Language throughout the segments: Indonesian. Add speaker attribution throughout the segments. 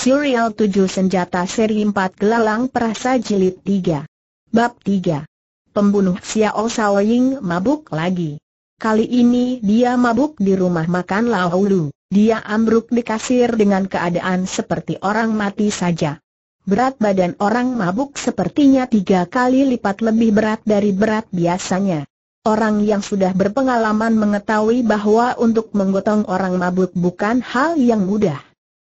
Speaker 1: Serial 7 Senjata Seri 4 Gelalang Perasa Jilid 3 Bab 3 Pembunuh Xiao Saoying mabuk lagi Kali ini dia mabuk di rumah makan Laulu Dia ambruk di kasir dengan keadaan seperti orang mati saja Berat badan orang mabuk sepertinya tiga kali lipat lebih berat dari berat biasanya Orang yang sudah berpengalaman mengetahui bahwa untuk menggotong orang mabuk bukan hal yang mudah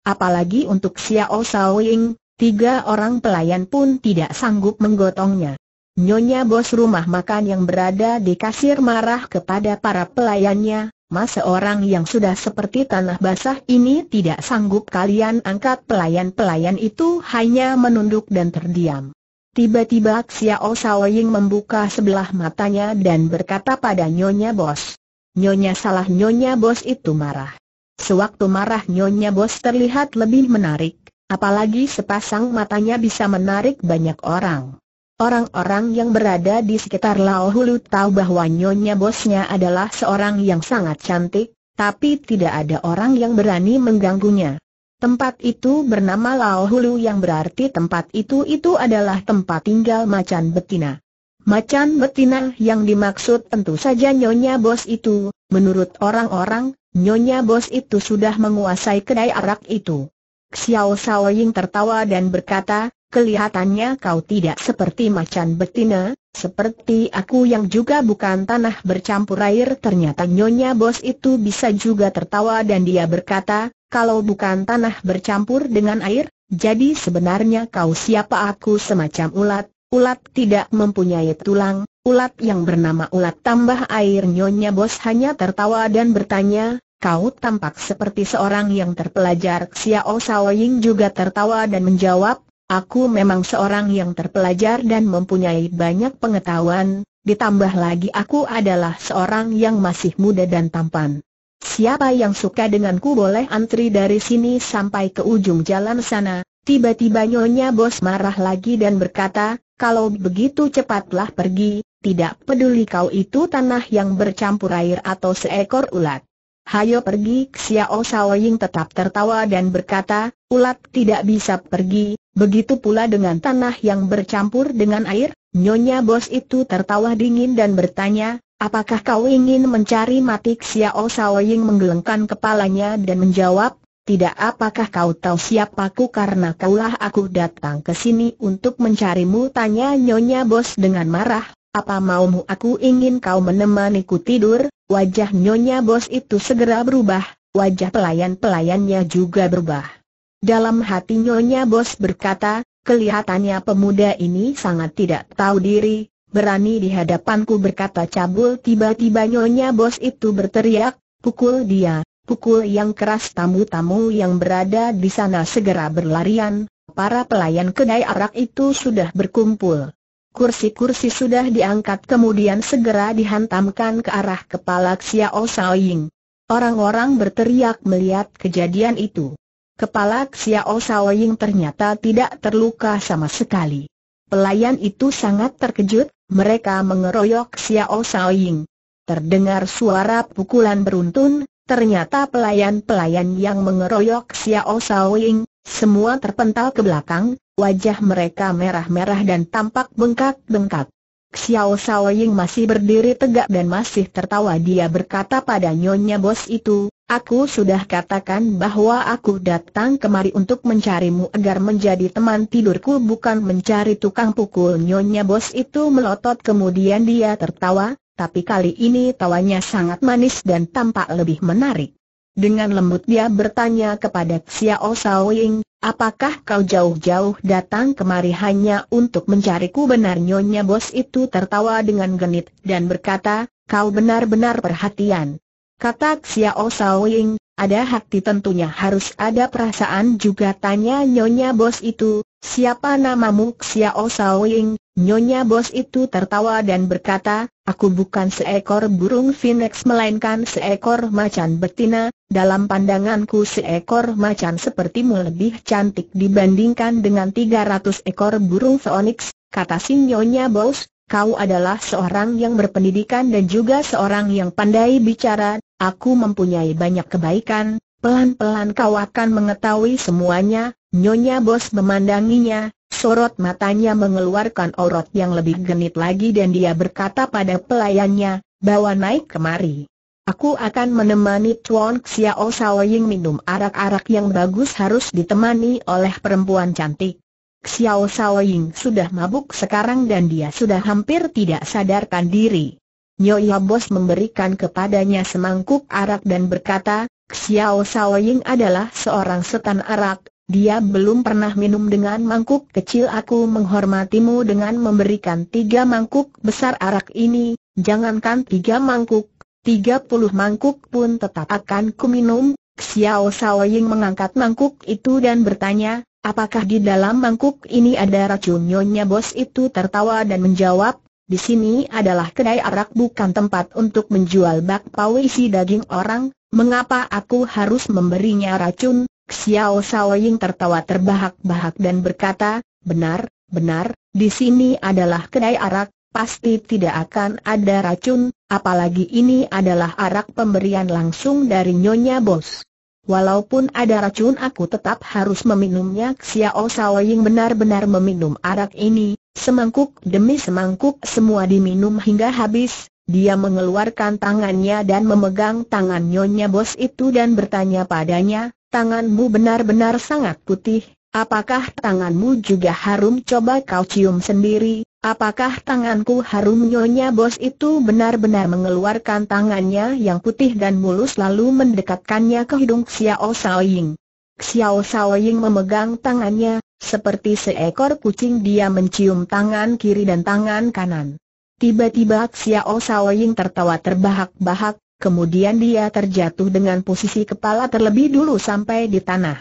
Speaker 1: Apalagi untuk Xiao Ying, tiga orang pelayan pun tidak sanggup menggotongnya. Nyonya bos rumah makan yang berada di kasir marah kepada para pelayannya, masa orang yang sudah seperti tanah basah ini tidak sanggup kalian angkat pelayan-pelayan itu hanya menunduk dan terdiam. Tiba-tiba Xiao Ying membuka sebelah matanya dan berkata pada Nyonya Bos. Nyonya salah Nyonya Bos itu marah. Sewaktu marah Nyonya Bos terlihat lebih menarik, apalagi sepasang matanya bisa menarik banyak orang. Orang-orang yang berada di sekitar Lao Hulu tahu bahwa Nyonya Bosnya adalah seorang yang sangat cantik, tapi tidak ada orang yang berani mengganggunya. Tempat itu bernama Lao Hulu yang berarti tempat itu itu adalah tempat tinggal macan betina. Macan betina yang dimaksud tentu saja Nyonya Bos itu, menurut orang-orang, Nyonya bos itu sudah menguasai kedai arak itu. Xiao Xiaoying Ying tertawa dan berkata, kelihatannya kau tidak seperti macan betina, seperti aku yang juga bukan tanah bercampur air. Ternyata Nyonya bos itu bisa juga tertawa dan dia berkata, kalau bukan tanah bercampur dengan air, jadi sebenarnya kau siapa aku semacam ulat, ulat tidak mempunyai tulang, Ulat yang bernama ulat tambah air Nyonya Bos hanya tertawa dan bertanya, kau tampak seperti seorang yang terpelajar. Xiao Saoying juga tertawa dan menjawab, aku memang seorang yang terpelajar dan mempunyai banyak pengetahuan, ditambah lagi aku adalah seorang yang masih muda dan tampan. Siapa yang suka denganku boleh antri dari sini sampai ke ujung jalan sana. Tiba-tiba Nyonya Bos marah lagi dan berkata, kalau begitu cepatlah pergi, tidak peduli kau itu tanah yang bercampur air atau seekor ulat. Hayo pergi, Xiao Saoying tetap tertawa dan berkata, ulat tidak bisa pergi, begitu pula dengan tanah yang bercampur dengan air, Nyonya Bos itu tertawa dingin dan bertanya, apakah kau ingin mencari mati Xiao Saoying menggelengkan kepalanya dan menjawab, tidak apakah kau tahu siapaku karena kaulah aku datang ke sini untuk mencarimu tanya Nyonya Bos dengan marah, apa maumu aku ingin kau menemaniku tidur? Wajah nyonya bos itu segera berubah, wajah pelayan-pelayannya juga berubah. Dalam hati nyonya bos berkata, kelihatannya pemuda ini sangat tidak tahu diri, berani di hadapanku berkata cabul tiba-tiba nyonya bos itu berteriak, pukul dia, pukul yang keras tamu-tamu yang berada di sana segera berlarian, para pelayan kedai arak itu sudah berkumpul. Kursi-kursi sudah diangkat kemudian segera dihantamkan ke arah kepala Xiao Saoying. Orang-orang berteriak melihat kejadian itu. Kepala Xiao Saoying ternyata tidak terluka sama sekali. Pelayan itu sangat terkejut, mereka mengeroyok Xiao Saoying. Terdengar suara pukulan beruntun, Ternyata pelayan-pelayan yang mengeroyok Xiao Saoying, semua terpental ke belakang, wajah mereka merah-merah dan tampak bengkak-bengkak. Xiao Saoying masih berdiri tegak dan masih tertawa dia berkata pada nyonya bos itu, Aku sudah katakan bahwa aku datang kemari untuk mencarimu agar menjadi teman tidurku bukan mencari tukang pukul Nyonya bos itu melotot kemudian dia tertawa, tapi kali ini tawanya sangat manis dan tampak lebih menarik. Dengan lembut dia bertanya kepada Xiao Saoying, apakah kau jauh-jauh datang kemari hanya untuk mencariku benar nyonya bos itu tertawa dengan genit dan berkata, kau benar-benar perhatian. Kata Xiao Saoying, ada hati tentunya harus ada perasaan juga tanya nyonya bos itu, Siapa namamu Xiao Saoying? Nyonya bos itu tertawa dan berkata, aku bukan seekor burung phoenix melainkan seekor macan betina, dalam pandanganku seekor macan sepertimu lebih cantik dibandingkan dengan 300 ekor burung phoenix, kata si Nyonya bos, kau adalah seorang yang berpendidikan dan juga seorang yang pandai bicara, aku mempunyai banyak kebaikan, pelan-pelan kau akan mengetahui semuanya, Nyonya Bos memandanginya, sorot matanya mengeluarkan orot yang lebih genit lagi dan dia berkata pada pelayannya, bawa naik kemari. Aku akan menemani Chuan Xiao Ying minum arak-arak yang bagus harus ditemani oleh perempuan cantik. Xiao Ying sudah mabuk sekarang dan dia sudah hampir tidak sadarkan diri. Nyonya Bos memberikan kepadanya semangkuk arak dan berkata, Xiao Ying adalah seorang setan arak, dia belum pernah minum dengan mangkuk kecil aku menghormatimu dengan memberikan tiga mangkuk besar arak ini, jangankan tiga mangkuk, tiga puluh mangkuk pun tetap akan kuminum. Xiao Saoying mengangkat mangkuk itu dan bertanya, apakah di dalam mangkuk ini ada racun nyonya bos itu tertawa dan menjawab, di sini adalah kedai arak bukan tempat untuk menjual bakpao isi daging orang, mengapa aku harus memberinya racun? Xiao Saoying tertawa terbahak-bahak dan berkata, benar, benar, di sini adalah kedai arak, pasti tidak akan ada racun, apalagi ini adalah arak pemberian langsung dari Nyonya Bos. Walaupun ada racun aku tetap harus meminumnya Xiao Saoying benar-benar meminum arak ini, semangkuk demi semangkuk semua diminum hingga habis, dia mengeluarkan tangannya dan memegang tangan Nyonya Bos itu dan bertanya padanya, tanganmu benar-benar sangat putih, apakah tanganmu juga harum coba kau cium sendiri, apakah tanganku harum nyonya bos itu benar-benar mengeluarkan tangannya yang putih dan mulus lalu mendekatkannya ke hidung Xiao Saoying. Xiao Saoying memegang tangannya, seperti seekor kucing dia mencium tangan kiri dan tangan kanan. Tiba-tiba Xiao Saoying tertawa terbahak-bahak, Kemudian dia terjatuh dengan posisi kepala terlebih dulu sampai di tanah.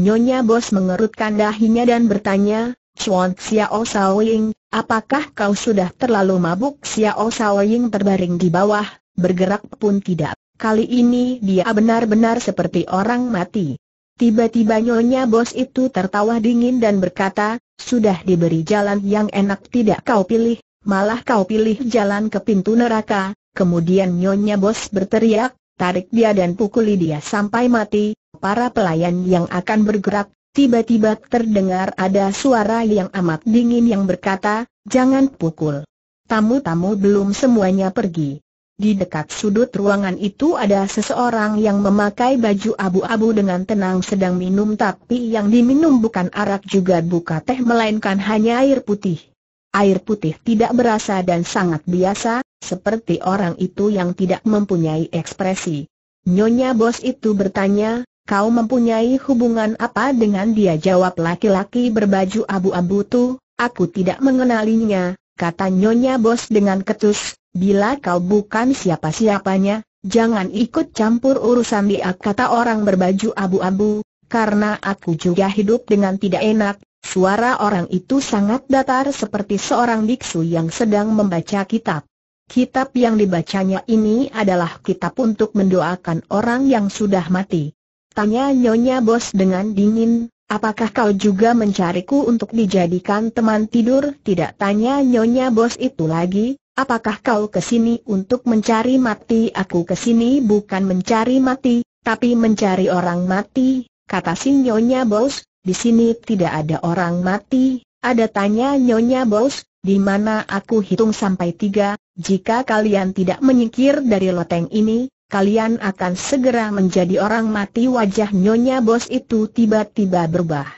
Speaker 1: Nyonya Bos mengerutkan dahinya dan bertanya, Chuan Xiao Saoying, apakah kau sudah terlalu mabuk? Xiao Saoying terbaring di bawah, bergerak pun tidak. Kali ini dia benar-benar seperti orang mati. Tiba-tiba Nyonya Bos itu tertawa dingin dan berkata, sudah diberi jalan yang enak tidak kau pilih, malah kau pilih jalan ke pintu neraka, Kemudian Nyonya Bos berteriak, tarik dia dan pukuli dia sampai mati, para pelayan yang akan bergerak, tiba-tiba terdengar ada suara yang amat dingin yang berkata, jangan pukul. Tamu-tamu belum semuanya pergi. Di dekat sudut ruangan itu ada seseorang yang memakai baju abu-abu dengan tenang sedang minum tapi yang diminum bukan arak juga buka teh melainkan hanya air putih. Air putih tidak berasa dan sangat biasa, seperti orang itu yang tidak mempunyai ekspresi. Nyonya bos itu bertanya, kau mempunyai hubungan apa dengan dia? Jawab laki-laki berbaju abu-abu itu, aku tidak mengenalinya, kata Nyonya bos dengan ketus, bila kau bukan siapa-siapanya, jangan ikut campur urusan dia kata orang berbaju abu-abu, karena aku juga hidup dengan tidak enak, Suara orang itu sangat datar seperti seorang biksu yang sedang membaca kitab. Kitab yang dibacanya ini adalah kitab untuk mendoakan orang yang sudah mati. Tanya Nyonya Bos dengan dingin, apakah kau juga mencariku untuk dijadikan teman tidur? Tidak tanya Nyonya Bos itu lagi, apakah kau kesini untuk mencari mati? Aku kesini bukan mencari mati, tapi mencari orang mati, kata si Nyonya Bos, di sini tidak ada orang mati, ada tanya Nyonya Bos, di mana aku hitung sampai tiga, jika kalian tidak menyingkir dari loteng ini, kalian akan segera menjadi orang mati wajah Nyonya Bos itu tiba-tiba berubah.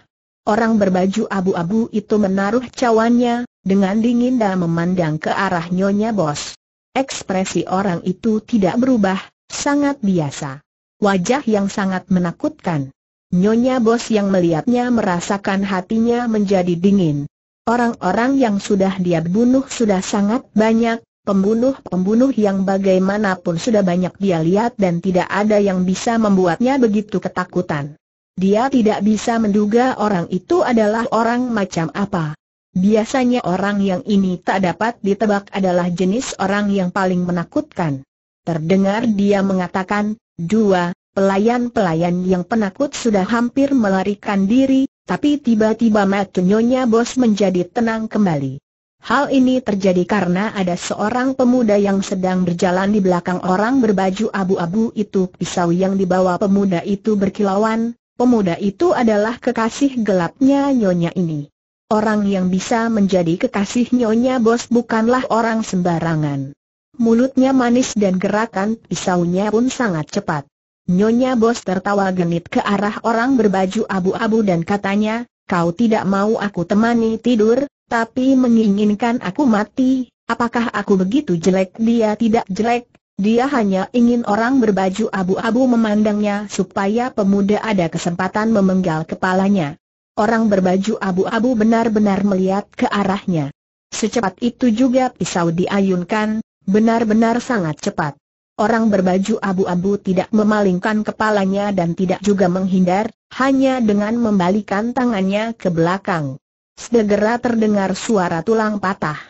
Speaker 1: Orang berbaju abu-abu itu menaruh cawannya, dengan dingin dan memandang ke arah Nyonya Bos. Ekspresi orang itu tidak berubah, sangat biasa. Wajah yang sangat menakutkan. Nyonya Bos yang melihatnya merasakan hatinya menjadi dingin. Orang-orang yang sudah dia bunuh sudah sangat banyak, pembunuh-pembunuh yang bagaimanapun sudah banyak dia lihat dan tidak ada yang bisa membuatnya begitu ketakutan. Dia tidak bisa menduga orang itu adalah orang macam apa. Biasanya orang yang ini tak dapat ditebak adalah jenis orang yang paling menakutkan. Terdengar dia mengatakan, dua, Pelayan-pelayan yang penakut sudah hampir melarikan diri, tapi tiba-tiba mata Nyonya Bos menjadi tenang kembali. Hal ini terjadi karena ada seorang pemuda yang sedang berjalan di belakang orang berbaju abu-abu itu. Pisau yang dibawa pemuda itu berkilauan, pemuda itu adalah kekasih gelapnya Nyonya ini. Orang yang bisa menjadi kekasih Nyonya Bos bukanlah orang sembarangan. Mulutnya manis dan gerakan pisaunya pun sangat cepat. Nyonya Bos tertawa genit ke arah orang berbaju abu-abu dan katanya, kau tidak mau aku temani tidur, tapi menginginkan aku mati, apakah aku begitu jelek? Dia tidak jelek, dia hanya ingin orang berbaju abu-abu memandangnya supaya pemuda ada kesempatan memenggal kepalanya. Orang berbaju abu-abu benar-benar melihat ke arahnya. Secepat itu juga pisau diayunkan, benar-benar sangat cepat. Orang berbaju abu-abu tidak memalingkan kepalanya dan tidak juga menghindar, hanya dengan membalikan tangannya ke belakang. Segera terdengar suara tulang patah.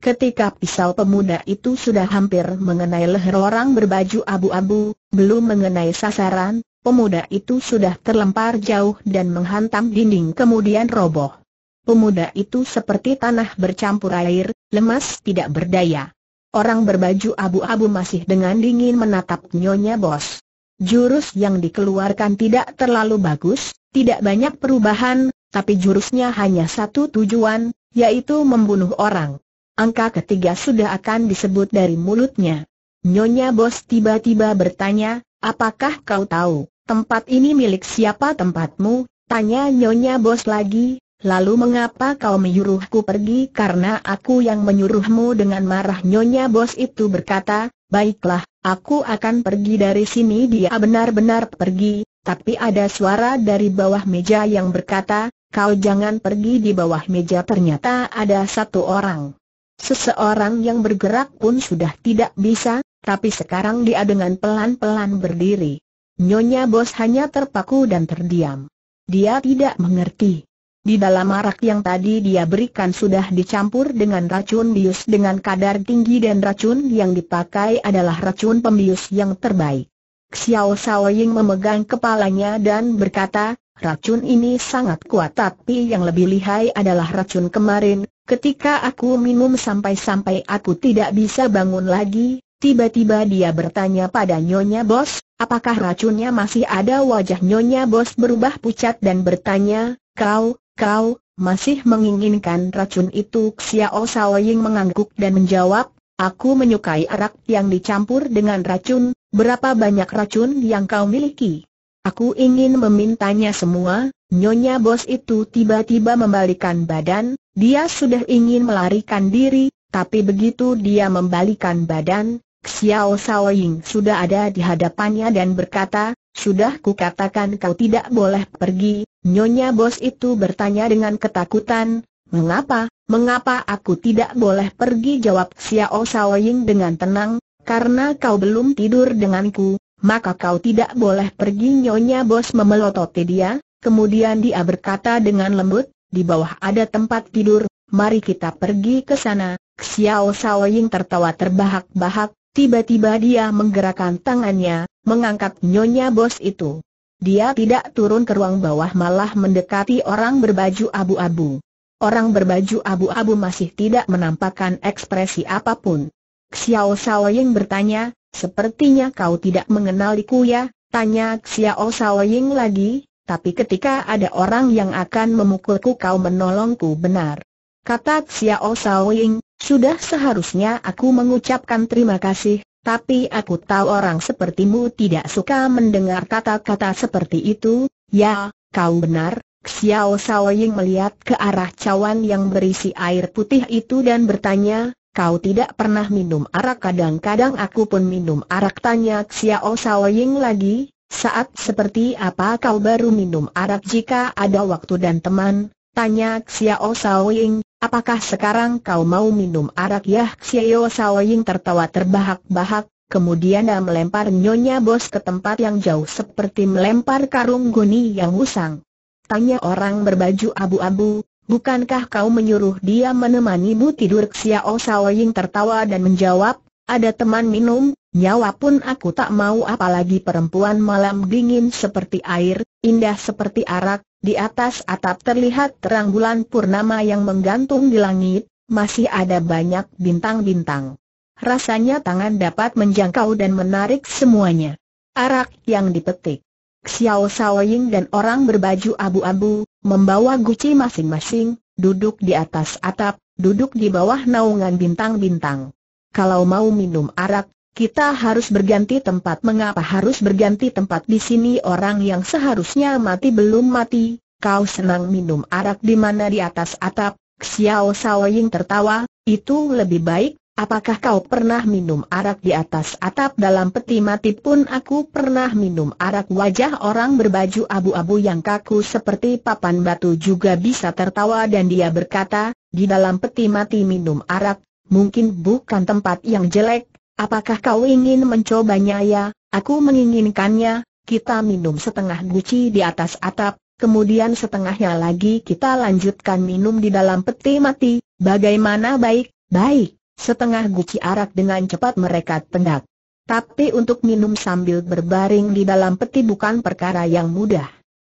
Speaker 1: Ketika pisau pemuda itu sudah hampir mengenai leher orang berbaju abu-abu, belum mengenai sasaran, pemuda itu sudah terlempar jauh dan menghantam dinding kemudian roboh. Pemuda itu seperti tanah bercampur air, lemas tidak berdaya. Orang berbaju abu-abu masih dengan dingin menatap Nyonya Bos. Jurus yang dikeluarkan tidak terlalu bagus, tidak banyak perubahan, tapi jurusnya hanya satu tujuan, yaitu membunuh orang. Angka ketiga sudah akan disebut dari mulutnya. Nyonya Bos tiba-tiba bertanya, apakah kau tahu, tempat ini milik siapa tempatmu? Tanya Nyonya Bos lagi, Lalu mengapa kau menyuruhku pergi karena aku yang menyuruhmu dengan marah Nyonya Bos itu berkata, baiklah, aku akan pergi dari sini dia benar-benar pergi, tapi ada suara dari bawah meja yang berkata, kau jangan pergi di bawah meja ternyata ada satu orang. Seseorang yang bergerak pun sudah tidak bisa, tapi sekarang dia dengan pelan-pelan berdiri. Nyonya Bos hanya terpaku dan terdiam. Dia tidak mengerti. Di dalam arak yang tadi dia berikan sudah dicampur dengan racun bius dengan kadar tinggi dan racun yang dipakai adalah racun pembius yang terbaik. Xiao Sao memegang kepalanya dan berkata, racun ini sangat kuat tapi yang lebih lihai adalah racun kemarin, ketika aku minum sampai-sampai aku tidak bisa bangun lagi, tiba-tiba dia bertanya pada Nyonya Bos, apakah racunnya masih ada wajah Nyonya Bos berubah pucat dan bertanya, kau, Kau, masih menginginkan racun itu Xiao Saoying mengangguk dan menjawab, Aku menyukai arak yang dicampur dengan racun, berapa banyak racun yang kau miliki? Aku ingin memintanya semua, nyonya bos itu tiba-tiba membalikan badan, dia sudah ingin melarikan diri, tapi begitu dia membalikan badan, Xiao Saoying sudah ada di hadapannya dan berkata, sudah kukatakan kau tidak boleh pergi, Nyonya Bos itu bertanya dengan ketakutan, Mengapa, mengapa aku tidak boleh pergi jawab Xiao Saoying dengan tenang, karena kau belum tidur denganku, maka kau tidak boleh pergi Nyonya Bos memelototi dia, kemudian dia berkata dengan lembut, di bawah ada tempat tidur, mari kita pergi ke sana, Xiao Saoying tertawa terbahak-bahak, Tiba-tiba dia menggerakkan tangannya, mengangkat nyonya bos itu. Dia tidak turun ke ruang bawah malah mendekati orang berbaju abu-abu. Orang berbaju abu-abu masih tidak menampakkan ekspresi apapun. Xiao Ying bertanya, sepertinya kau tidak mengenaliku ya? Tanya Xiao Ying lagi, tapi ketika ada orang yang akan memukulku kau menolongku benar. Kata Xiao Ying, sudah seharusnya aku mengucapkan terima kasih, tapi aku tahu orang sepertimu tidak suka mendengar kata-kata seperti itu, ya, kau benar, Xiao Xiaoying melihat ke arah cawan yang berisi air putih itu dan bertanya, kau tidak pernah minum arak kadang-kadang aku pun minum arak tanya Xiao Xiaoying lagi, saat seperti apa kau baru minum arak jika ada waktu dan teman, tanya Xiao Xiaoying. Apakah sekarang kau mau minum arak yah? Xiao Saoying tertawa terbahak-bahak, kemudian dia melempar Nyonya Bos ke tempat yang jauh seperti melempar karung goni yang usang. Tanya orang berbaju abu-abu, bukankah kau menyuruh dia menemanimu tidur? Xiao Saoying tertawa dan menjawab, ada teman minum, nyawa pun aku tak mau apalagi perempuan malam dingin seperti air, indah seperti arak, di atas atap terlihat terang bulan purnama yang menggantung di langit, masih ada banyak bintang-bintang. Rasanya tangan dapat menjangkau dan menarik semuanya. Arak yang dipetik. Xiao Saoying dan orang berbaju abu-abu, membawa guci masing-masing, duduk di atas atap, duduk di bawah naungan bintang-bintang. Kalau mau minum arak, kita harus berganti tempat. Mengapa harus berganti tempat di sini orang yang seharusnya mati belum mati? Kau senang minum arak di mana di atas atap? Xiao Saoying tertawa, itu lebih baik. Apakah kau pernah minum arak di atas atap dalam peti mati pun aku pernah minum arak wajah orang berbaju abu-abu yang kaku seperti papan batu juga bisa tertawa dan dia berkata, di dalam peti mati minum arak, mungkin bukan tempat yang jelek, Apakah kau ingin mencobanya ya? Aku menginginkannya, kita minum setengah guci di atas atap, kemudian setengahnya lagi kita lanjutkan minum di dalam peti mati, bagaimana baik? Baik, setengah guci arak dengan cepat mereka tendak. Tapi untuk minum sambil berbaring di dalam peti bukan perkara yang mudah.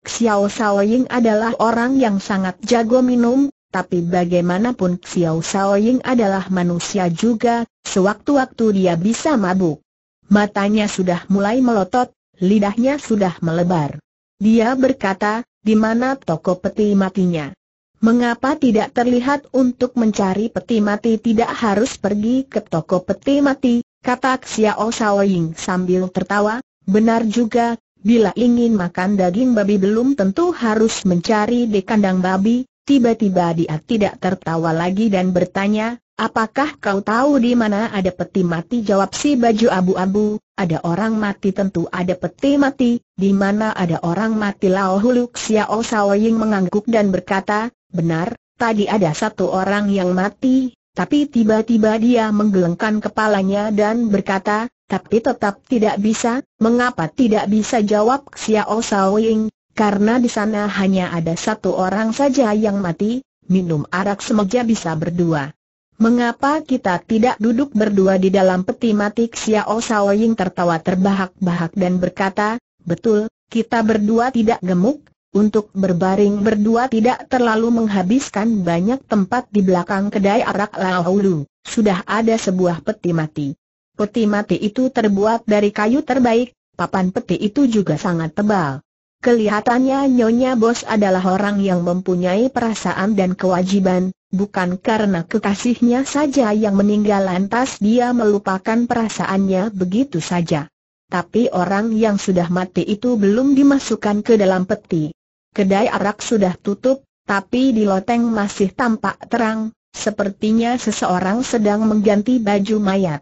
Speaker 1: Xiao Xiaoying adalah orang yang sangat jago minum, tapi bagaimanapun Xiao Shaoying adalah manusia juga, sewaktu-waktu dia bisa mabuk. Matanya sudah mulai melotot, lidahnya sudah melebar. Dia berkata, di mana toko peti matinya? Mengapa tidak terlihat untuk mencari peti mati tidak harus pergi ke toko peti mati, kata Xiao Shaoying sambil tertawa, benar juga, bila ingin makan daging babi belum tentu harus mencari di kandang babi, Tiba-tiba dia tidak tertawa lagi dan bertanya, apakah kau tahu di mana ada peti mati? Jawab si baju abu-abu, ada orang mati tentu ada peti mati, di mana ada orang mati Lao Huluk Xiao Saoying mengangguk dan berkata, benar, tadi ada satu orang yang mati, tapi tiba-tiba dia menggelengkan kepalanya dan berkata, tapi tetap tidak bisa, mengapa tidak bisa jawab Xiao Saoying, karena di sana hanya ada satu orang saja yang mati, minum arak semoga bisa berdua. Mengapa kita tidak duduk berdua di dalam peti mati Xiao Ying tertawa terbahak-bahak dan berkata, betul, kita berdua tidak gemuk, untuk berbaring berdua tidak terlalu menghabiskan banyak tempat di belakang kedai arak Laulu, sudah ada sebuah peti mati. Peti mati itu terbuat dari kayu terbaik, papan peti itu juga sangat tebal. Kelihatannya Nyonya Bos adalah orang yang mempunyai perasaan dan kewajiban, bukan karena kekasihnya saja yang meninggal lantas dia melupakan perasaannya begitu saja. Tapi orang yang sudah mati itu belum dimasukkan ke dalam peti. Kedai arak sudah tutup, tapi di loteng masih tampak terang, sepertinya seseorang sedang mengganti baju mayat.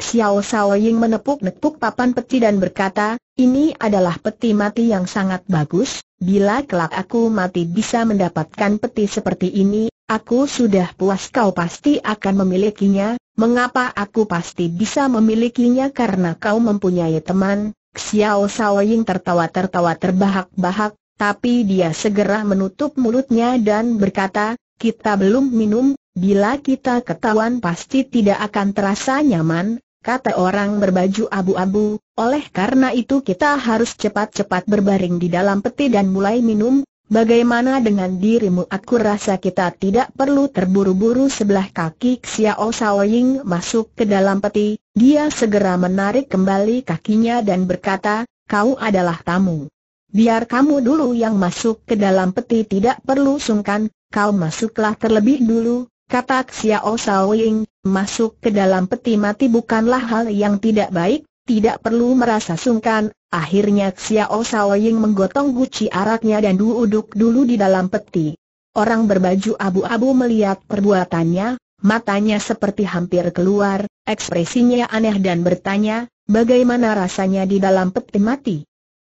Speaker 1: Xiao Sao menepuk-nepuk papan peti dan berkata, ini adalah peti mati yang sangat bagus, bila kelak aku mati bisa mendapatkan peti seperti ini, aku sudah puas kau pasti akan memilikinya, mengapa aku pasti bisa memilikinya karena kau mempunyai teman, Xiao Sao tertawa-tertawa terbahak-bahak, tapi dia segera menutup mulutnya dan berkata, kita belum minum, bila kita ketahuan pasti tidak akan terasa nyaman, kata orang berbaju abu-abu, oleh karena itu kita harus cepat-cepat berbaring di dalam peti dan mulai minum, bagaimana dengan dirimu aku rasa kita tidak perlu terburu-buru sebelah kaki Xiao Saoying masuk ke dalam peti, dia segera menarik kembali kakinya dan berkata, kau adalah tamu. Biar kamu dulu yang masuk ke dalam peti tidak perlu sungkan, kau masuklah terlebih dulu, Kata Xiao Saoying, masuk ke dalam peti mati bukanlah hal yang tidak baik, tidak perlu merasa sungkan, akhirnya Xiao Saoying menggotong guci araknya dan duduk dulu di dalam peti. Orang berbaju abu-abu melihat perbuatannya, matanya seperti hampir keluar, ekspresinya aneh dan bertanya, bagaimana rasanya di dalam peti mati?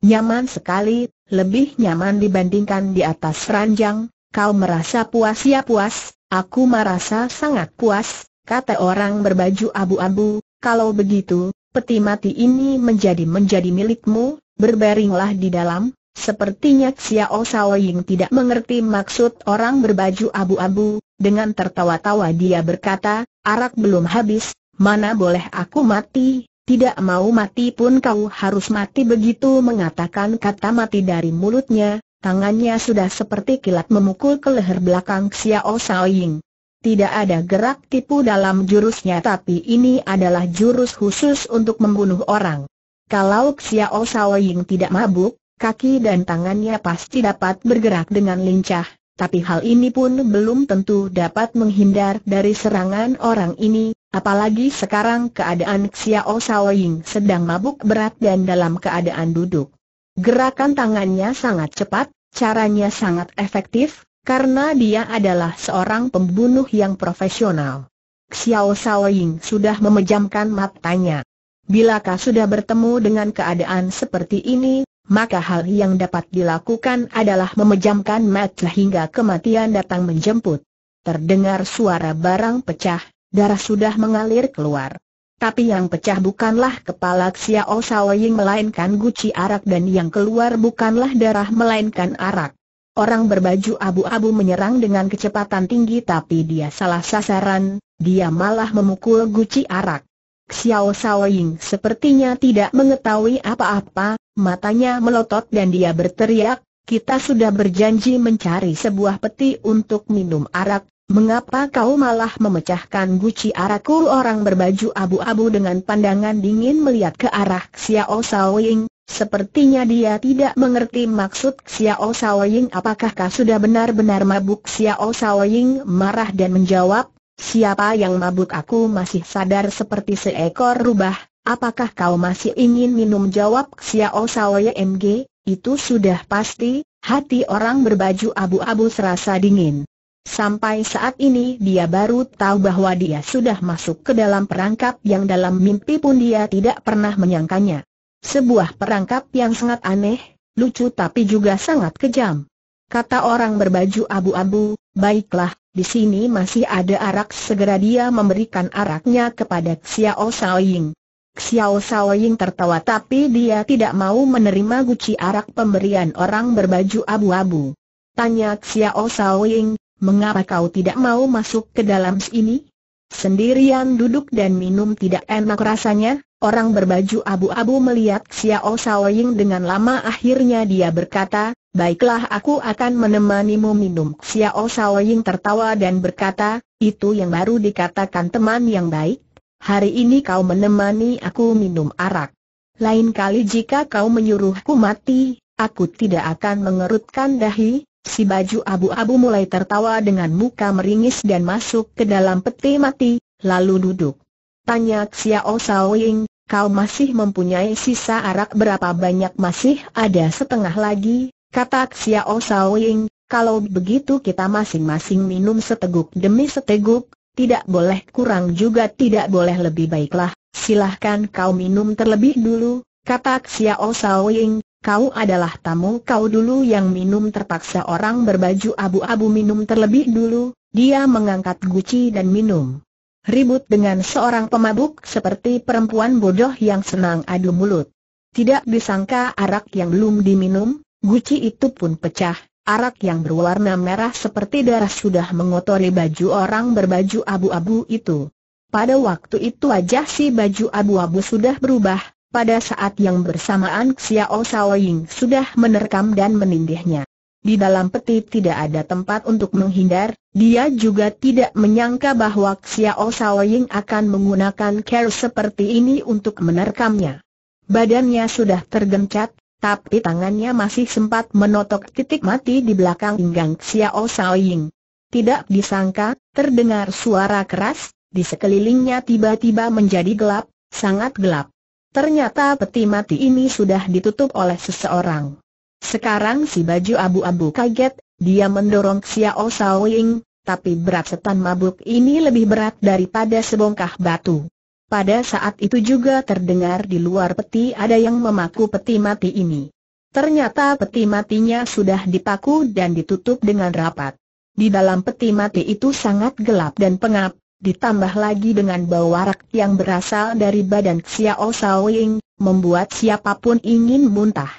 Speaker 1: Nyaman sekali, lebih nyaman dibandingkan di atas ranjang, Kau merasa puas ya puas, aku merasa sangat puas, kata orang berbaju abu-abu, kalau begitu, peti mati ini menjadi menjadi milikmu, berbaringlah di dalam, sepertinya Xiao Saoying tidak mengerti maksud orang berbaju abu-abu, dengan tertawa-tawa dia berkata, arak belum habis, mana boleh aku mati, tidak mau mati pun kau harus mati begitu mengatakan kata mati dari mulutnya, Tangannya sudah seperti kilat memukul ke leher belakang Xiao Saoying. Tidak ada gerak tipu dalam jurusnya tapi ini adalah jurus khusus untuk membunuh orang. Kalau Xiao Saoying tidak mabuk, kaki dan tangannya pasti dapat bergerak dengan lincah, tapi hal ini pun belum tentu dapat menghindar dari serangan orang ini, apalagi sekarang keadaan Xiao Saoying sedang mabuk berat dan dalam keadaan duduk. Gerakan tangannya sangat cepat, caranya sangat efektif, karena dia adalah seorang pembunuh yang profesional. Xiao Saoying sudah memejamkan matanya. Bilakah sudah bertemu dengan keadaan seperti ini, maka hal yang dapat dilakukan adalah memejamkan mata hingga kematian datang menjemput. Terdengar suara barang pecah, darah sudah mengalir keluar. Tapi yang pecah bukanlah kepala Xiao Shaoying melainkan guci arak dan yang keluar bukanlah darah melainkan arak. Orang berbaju abu-abu menyerang dengan kecepatan tinggi tapi dia salah sasaran, dia malah memukul guci arak. Xiao Shaoying sepertinya tidak mengetahui apa-apa, matanya melotot dan dia berteriak, kita sudah berjanji mencari sebuah peti untuk minum arak, Mengapa kau malah memecahkan guci araku orang berbaju abu-abu dengan pandangan dingin melihat ke arah Xiao Saoying? Sepertinya dia tidak mengerti maksud Xiao Saoying apakah kau sudah benar-benar mabuk Xiao Saoying marah dan menjawab, siapa yang mabuk aku masih sadar seperti seekor rubah, apakah kau masih ingin minum jawab Xiao Saoying itu sudah pasti, hati orang berbaju abu-abu serasa dingin. Sampai saat ini dia baru tahu bahwa dia sudah masuk ke dalam perangkap yang dalam mimpi pun dia tidak pernah menyangkanya. Sebuah perangkap yang sangat aneh, lucu tapi juga sangat kejam. Kata orang berbaju abu-abu, baiklah, di sini masih ada arak segera dia memberikan araknya kepada Xiao Saoying. Xiao Saoying tertawa tapi dia tidak mau menerima guci arak pemberian orang berbaju abu-abu. Tanya Xiao Saoying, mengapa kau tidak mau masuk ke dalam sini? Sendirian duduk dan minum tidak enak rasanya, orang berbaju abu-abu melihat Xiao Shaoying dengan lama akhirnya dia berkata, baiklah aku akan menemanimu minum. Xiao Shaoying tertawa dan berkata, itu yang baru dikatakan teman yang baik, hari ini kau menemani aku minum arak. Lain kali jika kau menyuruhku mati, aku tidak akan mengerutkan dahi, Si baju abu-abu mulai tertawa dengan muka meringis dan masuk ke dalam peti mati, lalu duduk. Tanya Xiao Saoying, kau masih mempunyai sisa arak berapa banyak masih ada setengah lagi, kata Xiao Saoying, kalau begitu kita masing-masing minum seteguk demi seteguk, tidak boleh kurang juga tidak boleh lebih baiklah, silahkan kau minum terlebih dulu, kata Xiao Saoying, kau adalah tamu kau dulu yang minum terpaksa orang berbaju abu-abu minum terlebih dulu, dia mengangkat guci dan minum. Ribut dengan seorang pemabuk seperti perempuan bodoh yang senang adu mulut. Tidak disangka arak yang belum diminum, guci itu pun pecah, arak yang berwarna merah seperti darah sudah mengotori baju orang berbaju abu-abu itu. Pada waktu itu wajah si baju abu-abu sudah berubah, pada saat yang bersamaan Xiao Saoying sudah menerkam dan menindihnya. Di dalam peti tidak ada tempat untuk menghindar, dia juga tidak menyangka bahwa Xiao Saoying akan menggunakan care seperti ini untuk menerkamnya. Badannya sudah tergencat, tapi tangannya masih sempat menotok titik mati di belakang pinggang Xiao Saoying. Tidak disangka, terdengar suara keras, di sekelilingnya tiba-tiba menjadi gelap, sangat gelap. Ternyata peti mati ini sudah ditutup oleh seseorang. Sekarang si baju abu-abu kaget, dia mendorong Xiao Saoying, tapi berat setan mabuk ini lebih berat daripada sebongkah batu. Pada saat itu juga terdengar di luar peti ada yang memaku peti mati ini. Ternyata peti matinya sudah dipaku dan ditutup dengan rapat. Di dalam peti mati itu sangat gelap dan pengap, ditambah lagi dengan bau warak yang berasal dari badan Xiao Saoying, membuat siapapun ingin muntah.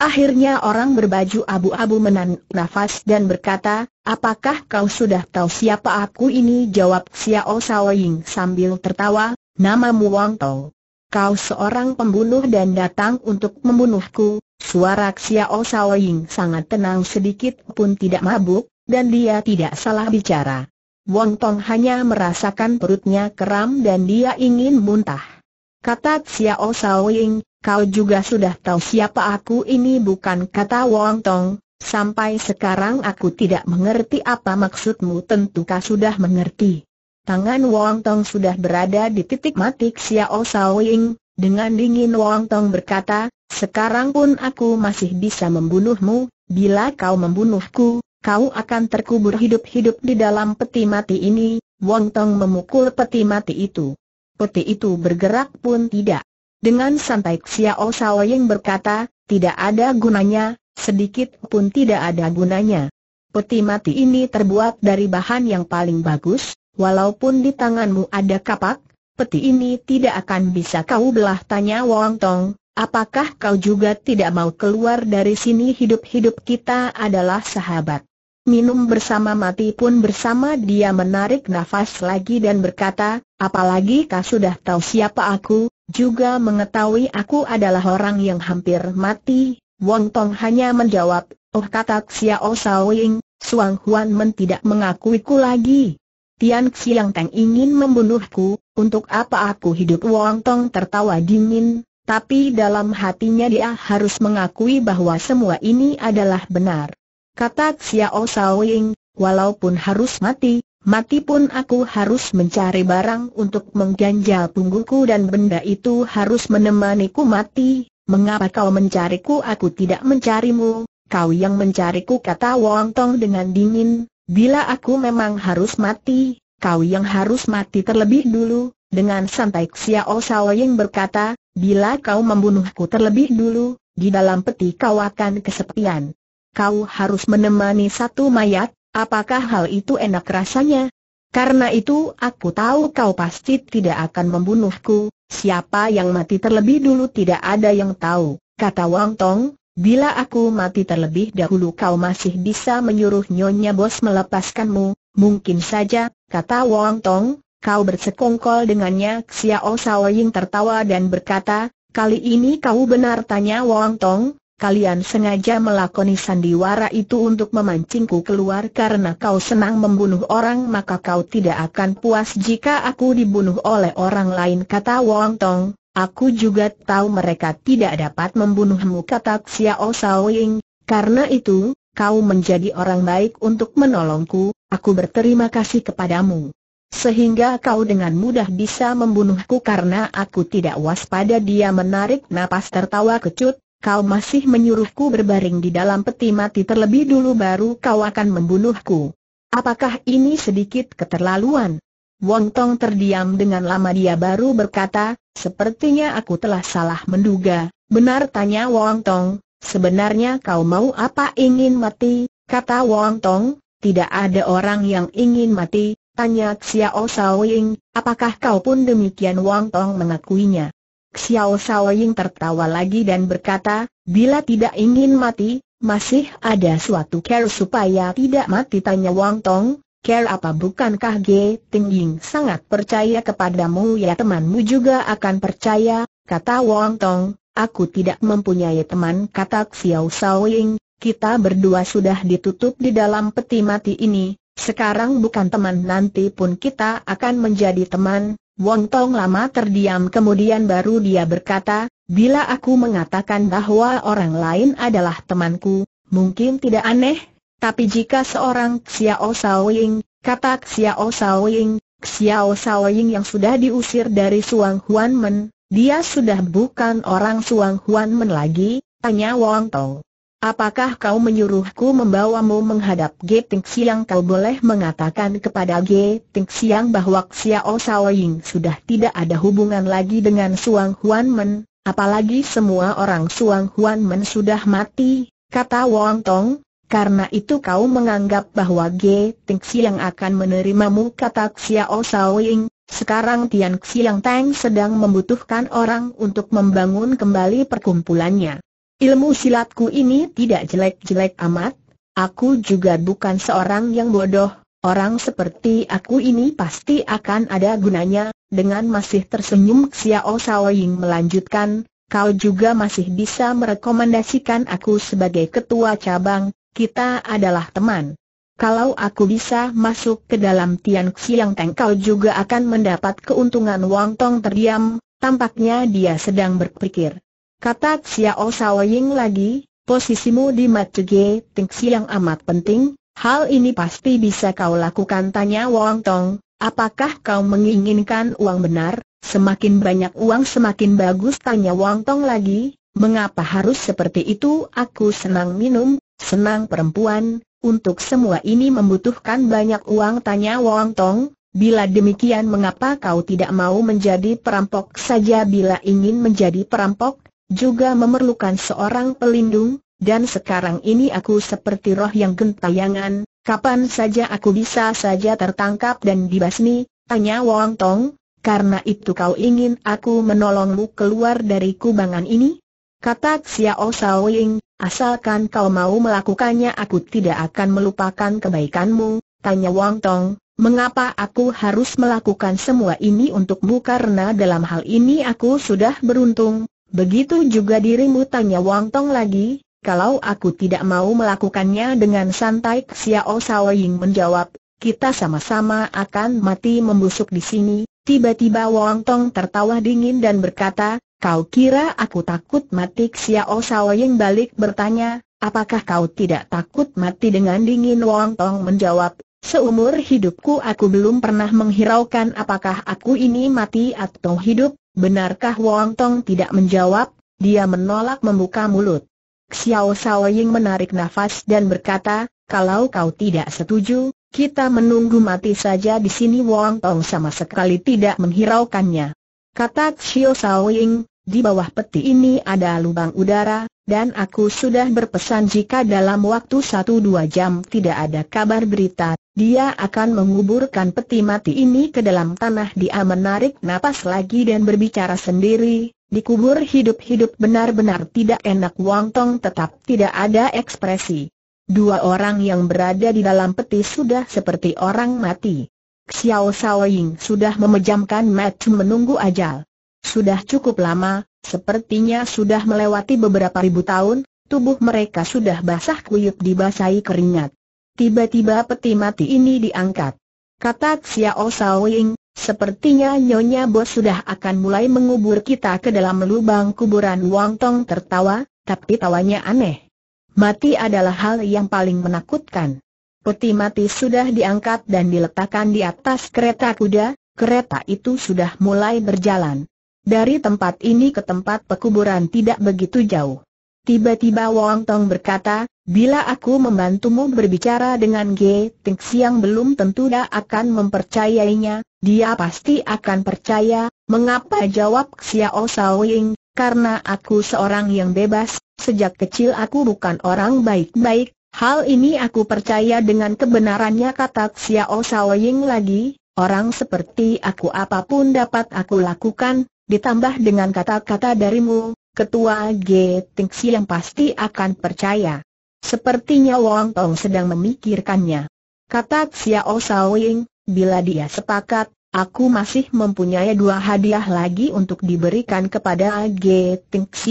Speaker 1: Akhirnya orang berbaju abu-abu menarik nafas dan berkata, apakah kau sudah tahu siapa aku ini? Jawab Xiao Saoying sambil tertawa, namamu Wang Tong. Kau seorang pembunuh dan datang untuk membunuhku. Suara Xiao Saoying sangat tenang sedikit pun tidak mabuk, dan dia tidak salah bicara. Wong Tong hanya merasakan perutnya keram dan dia ingin muntah. Kata Xiao Saoying, kau juga sudah tahu siapa aku ini bukan kata Wong Tong, sampai sekarang aku tidak mengerti apa maksudmu tentu kau sudah mengerti. Tangan Wong Tong sudah berada di titik mati Xiao Saoying, dengan dingin Wong Tong berkata, sekarang pun aku masih bisa membunuhmu, bila kau membunuhku, kau akan terkubur hidup-hidup di dalam peti mati ini, Wong Tong memukul peti mati itu. Peti itu bergerak pun tidak. Dengan santai Xiao Sao yang berkata, tidak ada gunanya, sedikit pun tidak ada gunanya. Peti mati ini terbuat dari bahan yang paling bagus, walaupun di tanganmu ada kapak, peti ini tidak akan bisa kau belah tanya Wong Tong, apakah kau juga tidak mau keluar dari sini hidup-hidup kita adalah sahabat minum bersama mati pun bersama dia menarik nafas lagi dan berkata, apalagi kau sudah tahu siapa aku, juga mengetahui aku adalah orang yang hampir mati, Wong Tong hanya menjawab, oh kata Xiao Ying, Suang Huan Men tidak mengakuiku lagi. Tian Xiang Teng ingin membunuhku, untuk apa aku hidup Wong Tong tertawa dingin, tapi dalam hatinya dia harus mengakui bahwa semua ini adalah benar. Kata Xiao Shaoying, walaupun harus mati, mati pun aku harus mencari barang untuk mengganjal punggungku dan benda itu harus menemaniku mati. Mengapa kau mencariku aku tidak mencarimu, kau yang mencariku kata Wong Tong dengan dingin, bila aku memang harus mati, kau yang harus mati terlebih dulu, dengan santai Xiao Sao berkata, bila kau membunuhku terlebih dulu, di dalam peti kau akan kesepian kau harus menemani satu mayat, apakah hal itu enak rasanya? Karena itu aku tahu kau pasti tidak akan membunuhku, siapa yang mati terlebih dulu tidak ada yang tahu, kata Wang Tong, bila aku mati terlebih dahulu kau masih bisa menyuruh Nyonya Bos melepaskanmu, mungkin saja, kata Wang Tong, kau bersekongkol dengannya Xiao Saoying tertawa dan berkata, kali ini kau benar tanya Wang Tong, kalian sengaja melakoni sandiwara itu untuk memancingku keluar karena kau senang membunuh orang maka kau tidak akan puas jika aku dibunuh oleh orang lain kata Wong Tong. Aku juga tahu mereka tidak dapat membunuhmu kata oh Xiao Saoying, karena itu, kau menjadi orang baik untuk menolongku, aku berterima kasih kepadamu. Sehingga kau dengan mudah bisa membunuhku karena aku tidak waspada dia menarik napas tertawa kecut, kau masih menyuruhku berbaring di dalam peti mati terlebih dulu baru kau akan membunuhku. Apakah ini sedikit keterlaluan? Wong Tong terdiam dengan lama dia baru berkata, sepertinya aku telah salah menduga. Benar tanya Wong Tong, sebenarnya kau mau apa ingin mati? Kata Wong Tong, tidak ada orang yang ingin mati, tanya Xiao Shaoying, apakah kau pun demikian Wong Tong mengakuinya. Xiao Saoying tertawa lagi dan berkata, bila tidak ingin mati, masih ada suatu care supaya tidak mati tanya Wang Tong, care apa bukankah Ge Tingying sangat percaya kepadamu ya temanmu juga akan percaya, kata Wang Tong, aku tidak mempunyai teman kata Xiao Saoying, kita berdua sudah ditutup di dalam peti mati ini, sekarang bukan teman nanti pun kita akan menjadi teman, Wong Tong lama terdiam kemudian baru dia berkata, bila aku mengatakan bahwa orang lain adalah temanku, mungkin tidak aneh, tapi jika seorang Xiao Saoying, kata Xiao Saoying, Xiao Saoying yang sudah diusir dari Suang Huan Men, dia sudah bukan orang Suang Huan Men lagi, tanya Wong Tong. Apakah kau menyuruhku membawamu menghadap G. Ting Siang kau boleh mengatakan kepada G. Ting Siang bahwa Xiao Saoying sudah tidak ada hubungan lagi dengan Suang Huan Men, apalagi semua orang Suang Huan Men sudah mati, kata Wang Tong, karena itu kau menganggap bahwa G. Ting Xiang akan menerimamu kata Xiao Saoying. Sekarang Tian Xiang Tang sedang membutuhkan orang untuk membangun kembali perkumpulannya. Ilmu silatku ini tidak jelek-jelek amat, aku juga bukan seorang yang bodoh, orang seperti aku ini pasti akan ada gunanya, dengan masih tersenyum Xiao Saoying melanjutkan, kau juga masih bisa merekomendasikan aku sebagai ketua cabang, kita adalah teman. Kalau aku bisa masuk ke dalam Tian Xiang Teng kau juga akan mendapat keuntungan Wang Tong terdiam, tampaknya dia sedang berpikir. Kata Xiao Saoying lagi, posisimu di Matsuge Tingsi yang amat penting, hal ini pasti bisa kau lakukan tanya Wang Tong, apakah kau menginginkan uang benar? Semakin banyak uang semakin bagus tanya Wang Tong lagi, mengapa harus seperti itu aku senang minum, senang perempuan, untuk semua ini membutuhkan banyak uang tanya Wang Tong, bila demikian mengapa kau tidak mau menjadi perampok saja bila ingin menjadi perampok, juga memerlukan seorang pelindung, dan sekarang ini aku seperti roh yang gentayangan, kapan saja aku bisa saja tertangkap dan dibasmi, tanya Wong Tong, karena itu kau ingin aku menolongmu keluar dari kubangan ini? Kata Xiao Ying, asalkan kau mau melakukannya aku tidak akan melupakan kebaikanmu, tanya Wong Tong, Mengapa aku harus melakukan semua ini untukmu karena dalam hal ini aku sudah beruntung, Begitu juga dirimu tanya Wang Tong lagi, kalau aku tidak mau melakukannya dengan santai Xiao Sao Ying menjawab, kita sama-sama akan mati membusuk di sini. Tiba-tiba Wang Tong tertawa dingin dan berkata, kau kira aku takut mati Xiao Sao Ying balik bertanya, apakah kau tidak takut mati dengan dingin Wang Tong menjawab, Seumur hidupku aku belum pernah menghiraukan apakah aku ini mati atau hidup, benarkah Wong Tong tidak menjawab, dia menolak membuka mulut. Xiao Sao Ying menarik nafas dan berkata, kalau kau tidak setuju, kita menunggu mati saja di sini Wong Tong sama sekali tidak menghiraukannya. Kata Xiao Sao Ying, di bawah peti ini ada lubang udara, dan aku sudah berpesan jika dalam waktu satu dua jam tidak ada kabar berita, dia akan menguburkan peti mati ini ke dalam tanah dia menarik napas lagi dan berbicara sendiri, dikubur hidup-hidup benar-benar tidak enak Wang Tong tetap tidak ada ekspresi. Dua orang yang berada di dalam peti sudah seperti orang mati. Xiao Shaoying sudah memejamkan mata menunggu ajal. Sudah cukup lama, sepertinya sudah melewati beberapa ribu tahun, tubuh mereka sudah basah kuyup dibasahi keringat. Tiba-tiba peti mati ini diangkat. Kata Xiao Saoying, sepertinya Nyonya Bos sudah akan mulai mengubur kita ke dalam lubang kuburan Wang Tong tertawa, tapi tawanya aneh. Mati adalah hal yang paling menakutkan. Peti mati sudah diangkat dan diletakkan di atas kereta kuda, kereta itu sudah mulai berjalan. Dari tempat ini ke tempat pekuburan tidak begitu jauh. Tiba-tiba Wong Tong berkata, bila aku membantumu berbicara dengan Ge Ting Siang belum tentu dia akan mempercayainya, dia pasti akan percaya, mengapa jawab Xiao Ying, karena aku seorang yang bebas, sejak kecil aku bukan orang baik-baik, hal ini aku percaya dengan kebenarannya kata Xiao Ying lagi, Orang seperti aku apapun dapat aku lakukan, Ditambah dengan kata-kata darimu, Ketua G. Tingsi yang pasti akan percaya. Sepertinya Wang Tong sedang memikirkannya. Kata Xiao Saoying, bila dia sepakat, aku masih mempunyai dua hadiah lagi untuk diberikan kepada G.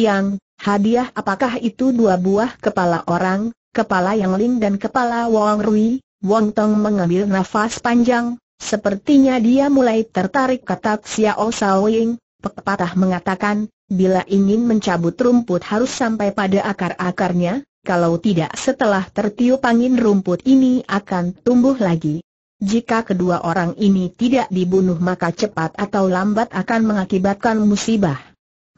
Speaker 1: yang, Hadiah apakah itu dua buah kepala orang, kepala Yang Ling dan kepala Wang Rui? Wang Tong mengambil nafas panjang, Sepertinya dia mulai tertarik kata Xiao Saoying, Pepatah mengatakan, bila ingin mencabut rumput harus sampai pada akar-akarnya, kalau tidak setelah tertiup angin rumput ini akan tumbuh lagi. Jika kedua orang ini tidak dibunuh maka cepat atau lambat akan mengakibatkan musibah.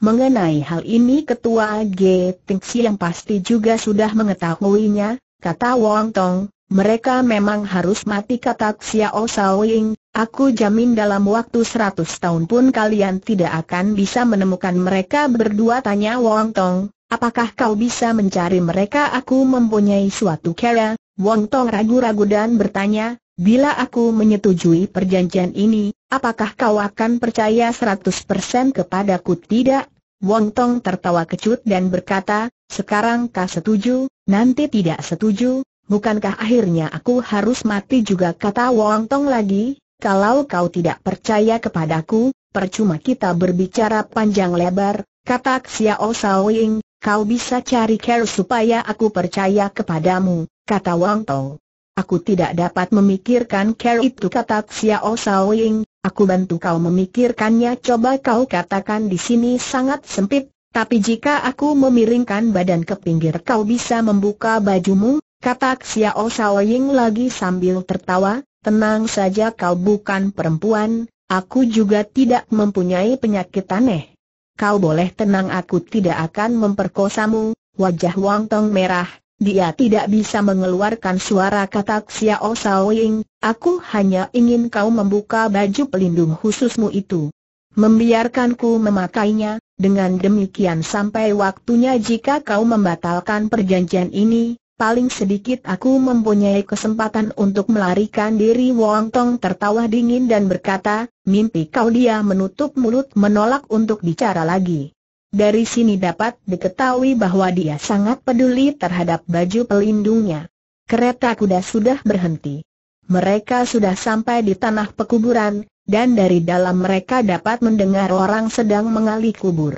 Speaker 1: Mengenai hal ini ketua G. Tingsi yang pasti juga sudah mengetahuinya, kata Wong Tong, mereka memang harus mati kata Xiao Sao Ying, Aku jamin dalam waktu seratus tahun pun kalian tidak akan bisa menemukan mereka berdua tanya Wong Tong, apakah kau bisa mencari mereka aku mempunyai suatu cara, Wong Tong ragu-ragu dan bertanya, bila aku menyetujui perjanjian ini, apakah kau akan percaya seratus 100% kepadaku tidak? Wong Tong tertawa kecut dan berkata, sekarang kau setuju, nanti tidak setuju, bukankah akhirnya aku harus mati juga kata Wong Tong lagi, kalau kau tidak percaya kepadaku, percuma kita berbicara panjang lebar, kata Xiao Ying. kau bisa cari care supaya aku percaya kepadamu, kata Wang Tong. Aku tidak dapat memikirkan care itu kata Xiao Ying. aku bantu kau memikirkannya coba kau katakan di sini sangat sempit, tapi jika aku memiringkan badan ke pinggir kau bisa membuka bajumu, kata Xiao Ying lagi sambil tertawa, tenang saja kau bukan perempuan, aku juga tidak mempunyai penyakit aneh. Kau boleh tenang aku tidak akan memperkosamu, wajah Wang Tong merah, dia tidak bisa mengeluarkan suara kata Xiao Saoying, aku hanya ingin kau membuka baju pelindung khususmu itu. Membiarkanku memakainya, dengan demikian sampai waktunya jika kau membatalkan perjanjian ini, paling sedikit aku mempunyai kesempatan untuk melarikan diri Wong Tong tertawa dingin dan berkata, mimpi kau dia menutup mulut menolak untuk bicara lagi. Dari sini dapat diketahui bahwa dia sangat peduli terhadap baju pelindungnya. Kereta kuda sudah berhenti. Mereka sudah sampai di tanah pekuburan, dan dari dalam mereka dapat mendengar orang sedang mengali kubur.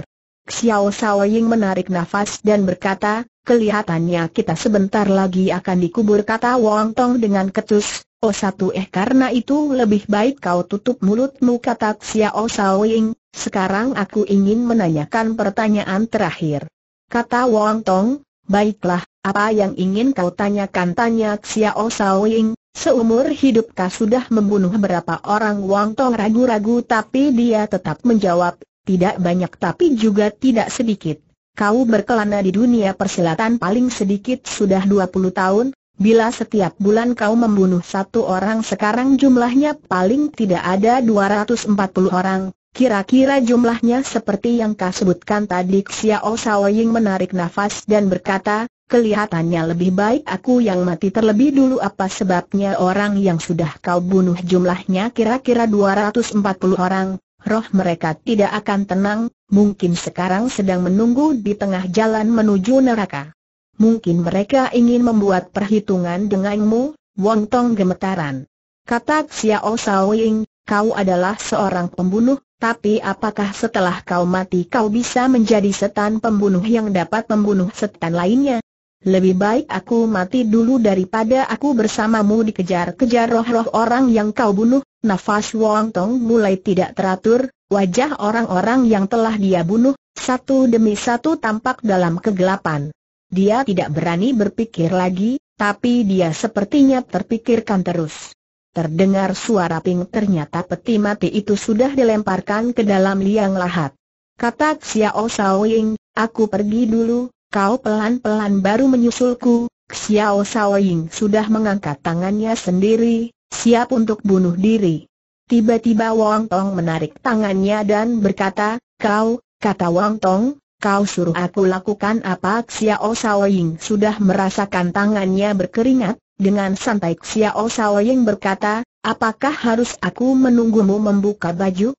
Speaker 1: Xiao Saoying menarik nafas dan berkata, Kelihatannya kita sebentar lagi akan dikubur kata Wong Tong dengan ketus. Oh satu eh karena itu lebih baik kau tutup mulutmu kata Xiao oh Ying. Sekarang aku ingin menanyakan pertanyaan terakhir. Kata Wong Tong, baiklah, apa yang ingin kau tanyakan tanya Xiao oh Ying. Seumur hidup hidupkah sudah membunuh berapa orang Wong Tong ragu-ragu tapi dia tetap menjawab, tidak banyak tapi juga tidak sedikit. Kau berkelana di dunia persilatan paling sedikit sudah 20 tahun, bila setiap bulan kau membunuh satu orang sekarang jumlahnya paling tidak ada 240 orang, kira-kira jumlahnya seperti yang kau sebutkan tadi Xiao Saoying menarik nafas dan berkata, Kelihatannya lebih baik aku yang mati terlebih dulu apa sebabnya orang yang sudah kau bunuh jumlahnya kira-kira 240 orang, roh mereka tidak akan tenang, mungkin sekarang sedang menunggu di tengah jalan menuju neraka. Mungkin mereka ingin membuat perhitungan denganmu, Wong Tong gemetaran. Kata Xiao Ying, kau adalah seorang pembunuh, tapi apakah setelah kau mati kau bisa menjadi setan pembunuh yang dapat membunuh setan lainnya? Lebih baik aku mati dulu daripada aku bersamamu dikejar-kejar roh-roh orang yang kau bunuh, Nafas Wong Tong mulai tidak teratur, wajah orang-orang yang telah dia bunuh, satu demi satu tampak dalam kegelapan. Dia tidak berani berpikir lagi, tapi dia sepertinya terpikirkan terus. Terdengar suara ping ternyata peti mati itu sudah dilemparkan ke dalam liang lahat. Kata Xiao Shaoying, aku pergi dulu, kau pelan-pelan baru menyusulku. Xiao Shaoying sudah mengangkat tangannya sendiri, siap untuk bunuh diri. Tiba-tiba Wang Tong menarik tangannya dan berkata, kau, kata Wang Tong, kau suruh aku lakukan apa Xiao Ying sudah merasakan tangannya berkeringat, dengan santai Xiao Ying berkata, apakah harus aku menunggumu membuka baju?